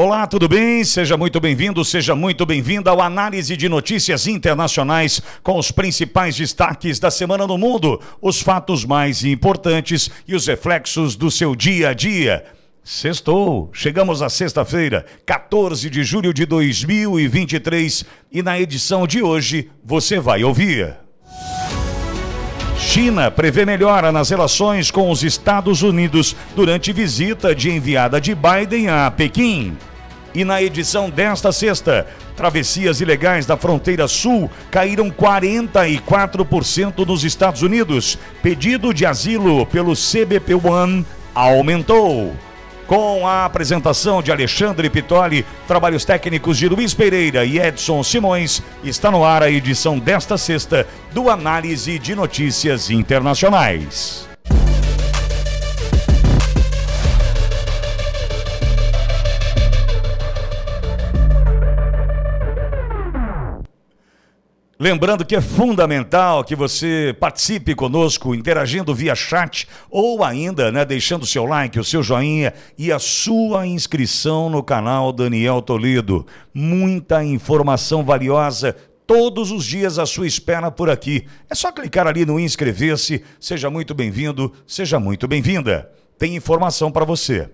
Olá, tudo bem? Seja muito bem-vindo, seja muito bem-vinda ao Análise de Notícias Internacionais com os principais destaques da semana no mundo, os fatos mais importantes e os reflexos do seu dia a dia. Sextou! Chegamos à sexta-feira, 14 de julho de 2023, e na edição de hoje você vai ouvir. China prevê melhora nas relações com os Estados Unidos durante visita de enviada de Biden a Pequim. E na edição desta sexta, travessias ilegais da fronteira sul caíram 44% nos Estados Unidos. Pedido de asilo pelo CBP One aumentou com a apresentação de Alexandre Pitoli, trabalhos técnicos de Luiz Pereira e Edson Simões, está no ar a edição desta sexta do Análise de Notícias Internacionais. Lembrando que é fundamental que você participe conosco, interagindo via chat ou ainda né, deixando o seu like, o seu joinha e a sua inscrição no canal Daniel Toledo. Muita informação valiosa todos os dias à sua espera por aqui. É só clicar ali no inscrever-se. Seja muito bem-vindo, seja muito bem-vinda. Tem informação para você.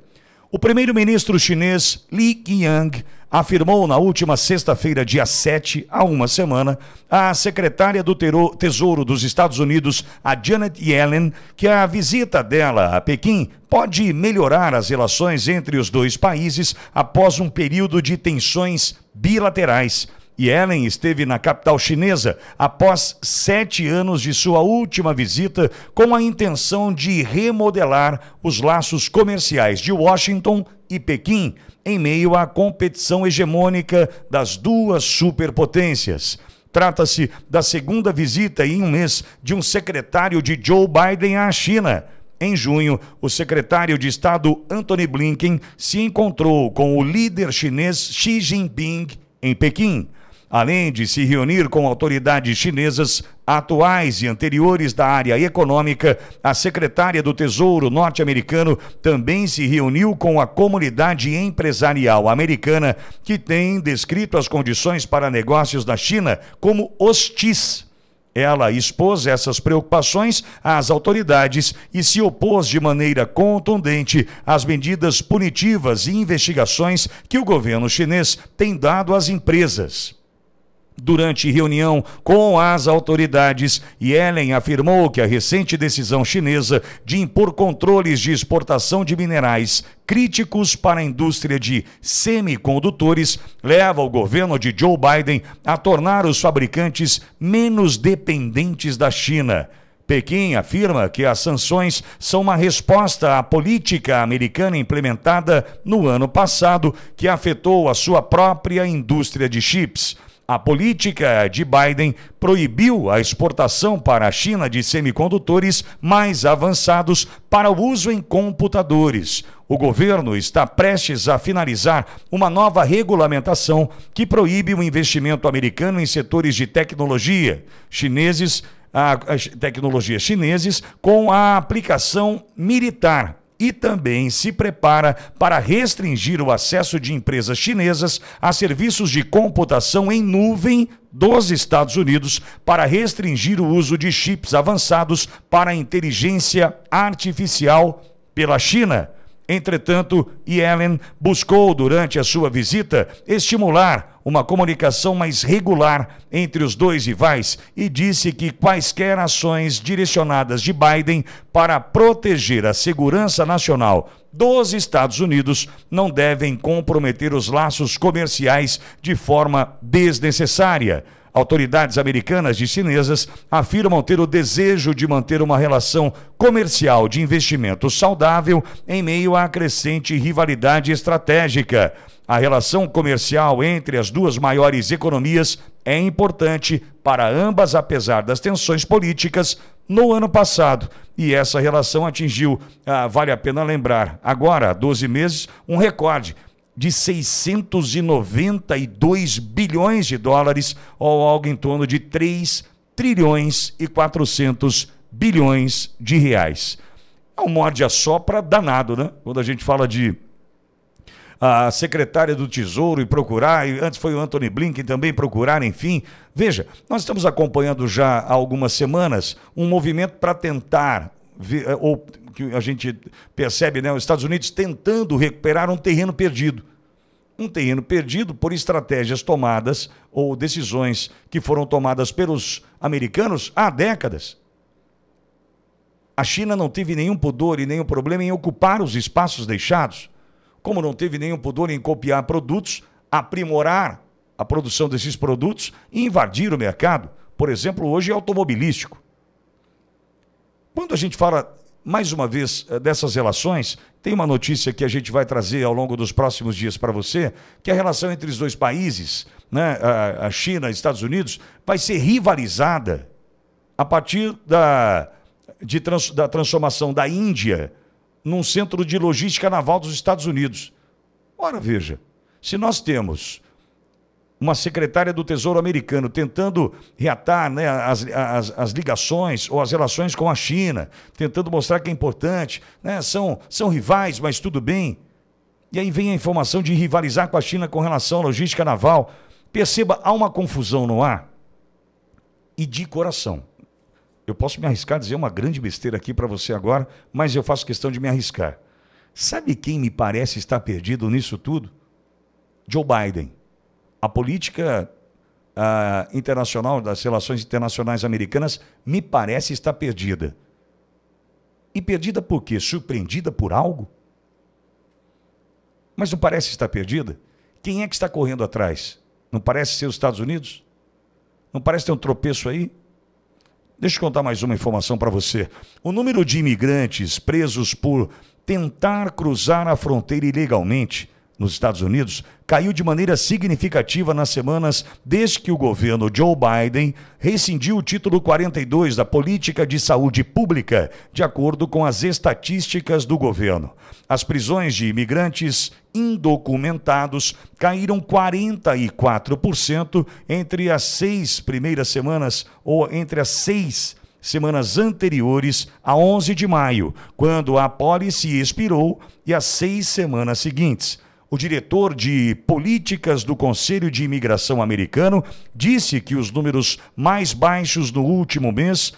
O primeiro-ministro chinês Li Qiang afirmou na última sexta-feira, dia 7, há uma semana, a secretária do Tesouro dos Estados Unidos, a Janet Yellen, que a visita dela a Pequim pode melhorar as relações entre os dois países após um período de tensões bilaterais e Ellen esteve na capital chinesa após sete anos de sua última visita com a intenção de remodelar os laços comerciais de Washington e Pequim em meio à competição hegemônica das duas superpotências. Trata-se da segunda visita em um mês de um secretário de Joe Biden à China. Em junho, o secretário de Estado Antony Blinken se encontrou com o líder chinês Xi Jinping em Pequim além de se reunir com autoridades chinesas atuais e anteriores da área econômica, a secretária do Tesouro norte-americano também se reuniu com a comunidade empresarial americana, que tem descrito as condições para negócios da China como hostis. Ela expôs essas preocupações às autoridades e se opôs de maneira contundente às medidas punitivas e investigações que o governo chinês tem dado às empresas. Durante reunião com as autoridades, Yellen afirmou que a recente decisão chinesa de impor controles de exportação de minerais críticos para a indústria de semicondutores leva o governo de Joe Biden a tornar os fabricantes menos dependentes da China. Pequim afirma que as sanções são uma resposta à política americana implementada no ano passado, que afetou a sua própria indústria de chips. A política de Biden proibiu a exportação para a China de semicondutores mais avançados para o uso em computadores. O governo está prestes a finalizar uma nova regulamentação que proíbe o investimento americano em setores de tecnologia chineses, a, a, tecnologia chineses com a aplicação militar e também se prepara para restringir o acesso de empresas chinesas a serviços de computação em nuvem dos Estados Unidos para restringir o uso de chips avançados para inteligência artificial pela China. Entretanto, Yellen buscou, durante a sua visita, estimular uma comunicação mais regular entre os dois rivais e disse que quaisquer ações direcionadas de Biden para proteger a segurança nacional dos Estados Unidos não devem comprometer os laços comerciais de forma desnecessária. Autoridades americanas e chinesas afirmam ter o desejo de manter uma relação comercial de investimento saudável em meio à crescente rivalidade estratégica. A relação comercial entre as duas maiores economias é importante para ambas, apesar das tensões políticas no ano passado. E essa relação atingiu, ah, vale a pena lembrar, agora, 12 meses, um recorde de 692 bilhões de dólares, ou algo em torno de 3 trilhões e 400 bilhões de reais. É um morde a sopra danado, né? Quando a gente fala de a secretária do Tesouro e procurar, e antes foi o Anthony Blinken também procurar, enfim. Veja, nós estamos acompanhando já há algumas semanas um movimento para tentar é, ou que a gente percebe, né, os Estados Unidos tentando recuperar um terreno perdido. Um terreno perdido por estratégias tomadas ou decisões que foram tomadas pelos americanos há décadas. A China não teve nenhum pudor e nenhum problema em ocupar os espaços deixados, como não teve nenhum pudor em copiar produtos, aprimorar a produção desses produtos e invadir o mercado, por exemplo, hoje automobilístico. Quando a gente fala, mais uma vez, eh, dessas relações, tem uma notícia que a gente vai trazer ao longo dos próximos dias para você, que a relação entre os dois países, né, a China e Estados Unidos, vai ser rivalizada a partir da, de trans, da transformação da Índia num centro de logística naval dos Estados Unidos. Ora, veja, se nós temos uma secretária do Tesouro americano tentando reatar né, as, as, as, ligações ou as relações com a China, tentando mostrar que é importante, né, são, são rivais, mas tudo bem. E aí vem a informação de rivalizar com a China com relação à logística naval. Perceba, há uma confusão no ar e de coração. Eu posso me arriscar a dizer uma grande besteira aqui para você agora, mas eu faço questão de me arriscar. Sabe quem me parece estar perdido nisso tudo? Joe Biden a política uh, internacional, das relações internacionais americanas, me parece estar perdida. E perdida por quê? Surpreendida por algo? Mas não parece estar perdida? Quem é que está correndo atrás? Não parece ser os Estados Unidos? Não parece ter um tropeço aí? Deixa eu contar mais uma informação para você. O número de imigrantes presos por tentar cruzar a fronteira ilegalmente nos Estados Unidos caiu de maneira significativa nas semanas desde que o governo Joe Biden rescindiu o título 42 da política de saúde pública, de acordo com as estatísticas do governo. As prisões de imigrantes indocumentados caíram 44% entre as seis primeiras semanas ou entre as seis semanas anteriores a 11 de maio, quando a apólice expirou, e as seis semanas seguintes. O diretor de políticas do Conselho de Imigração Americano disse que os números mais baixos no último mês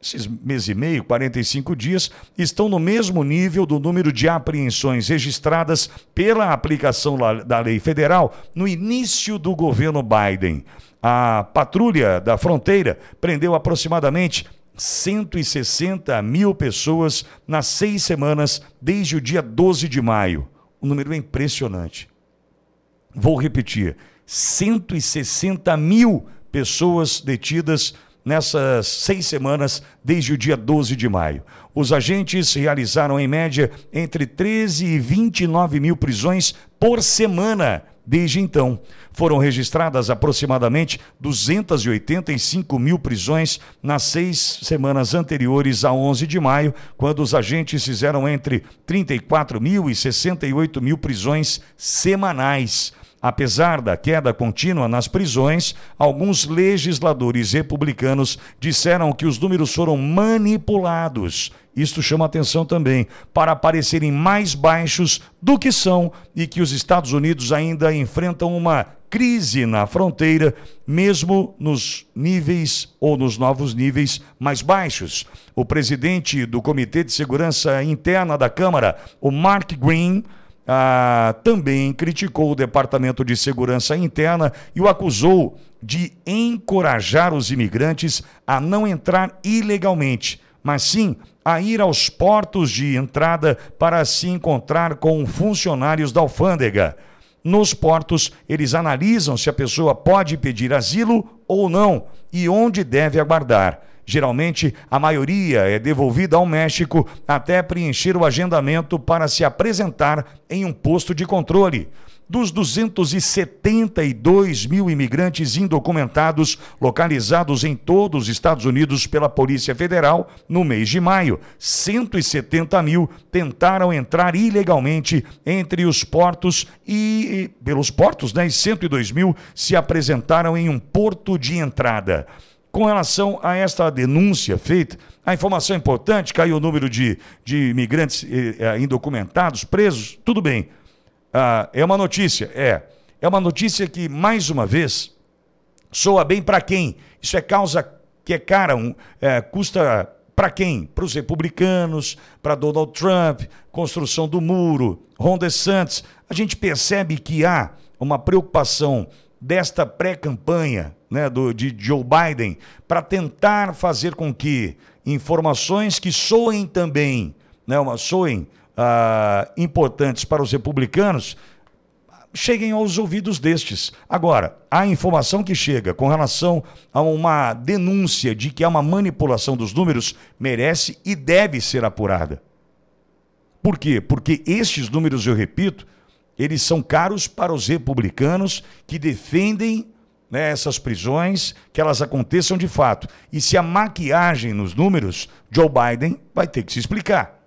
esses mês e meio, 45 dias, estão no mesmo nível do número de apreensões registradas pela aplicação da lei federal no início do governo Biden. A patrulha da fronteira prendeu aproximadamente 160 mil pessoas nas seis semanas desde o dia 12 de maio um número é impressionante. Vou repetir: 160 mil pessoas detidas nessas seis semanas, desde o dia 12 de maio. Os agentes realizaram, em média, entre 13 e 29 mil prisões por semana Desde então, foram registradas aproximadamente 285 mil prisões nas seis semanas anteriores a 11 de maio, quando os agentes fizeram entre 34 mil e 68 mil prisões semanais Apesar da queda contínua nas prisões, alguns legisladores republicanos disseram que os números foram manipulados. Isto chama atenção também para parecerem mais baixos do que são e que os Estados Unidos ainda enfrentam uma crise na fronteira, mesmo nos níveis ou nos novos níveis mais baixos. O presidente do Comitê de Segurança Interna da Câmara, o Mark Green, ah, também criticou o Departamento de Segurança Interna e o acusou de encorajar os imigrantes a não entrar ilegalmente, mas sim a ir aos portos de entrada para se encontrar com funcionários da alfândega. Nos portos, eles analisam se a pessoa pode pedir asilo ou não e onde deve aguardar. Geralmente, a maioria é devolvida ao México até preencher o agendamento para se apresentar em um posto de controle. Dos 272 mil imigrantes indocumentados localizados em todos os Estados Unidos pela Polícia Federal no mês de maio, 170 mil tentaram entrar ilegalmente entre os portos e pelos portos, né? E 102 mil se apresentaram em um porto de entrada com relação a esta denúncia feita, a informação é importante, caiu o número de, de imigrantes eh, eh, indocumentados, presos, tudo bem. Ah, é uma notícia, é. É uma notícia que, mais uma vez, soa bem para quem? Isso é causa que é cara, um, é, custa para quem? Para os republicanos, para Donald Trump, construção do muro, Ron DeSantis. A gente percebe que há uma preocupação desta pré-campanha né, do, de Joe Biden para tentar fazer com que informações que soem também, né, uma, soem ah, importantes para os republicanos, cheguem aos ouvidos destes. Agora, a informação que chega com relação a uma denúncia de que há uma manipulação dos números merece e deve ser apurada. Por quê? Porque estes números, eu repito, eles são caros para os republicanos que defendem né, essas prisões, que elas aconteçam de fato. E se a maquiagem nos números, Joe Biden vai ter que se explicar.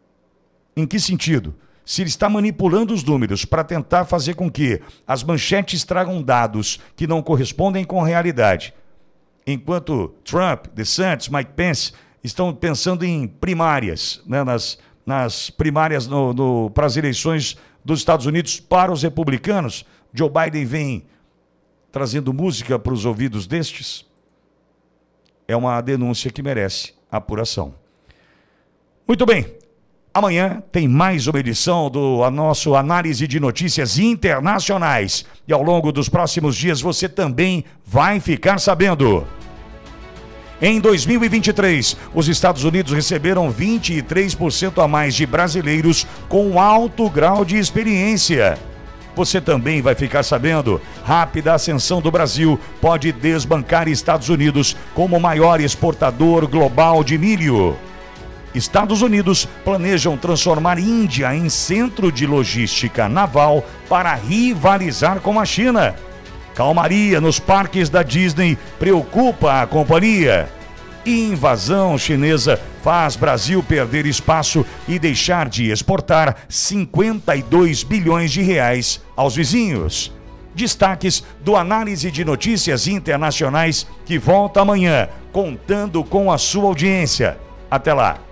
Em que sentido? Se ele está manipulando os números para tentar fazer com que as manchetes tragam dados que não correspondem com a realidade, enquanto Trump, DeSantis, Mike Pence estão pensando em primárias, né, nas, nas primárias no, no, para as eleições dos Estados Unidos para os republicanos, Joe Biden vem trazendo música para os ouvidos destes, é uma denúncia que merece apuração. Muito bem. Amanhã tem mais uma edição do nosso análise de notícias internacionais. E ao longo dos próximos dias você também vai ficar sabendo. Em 2023, os Estados Unidos receberam 23% a mais de brasileiros com alto grau de experiência. Você também vai ficar sabendo. Rápida ascensão do Brasil pode desbancar Estados Unidos como maior exportador global de milho. Estados Unidos planejam transformar Índia em centro de logística naval para rivalizar com a China. Calmaria nos parques da Disney preocupa a companhia. Invasão chinesa faz Brasil perder espaço e deixar de exportar 52 bilhões de reais aos vizinhos. Destaques do Análise de Notícias Internacionais que volta amanhã, contando com a sua audiência. Até lá!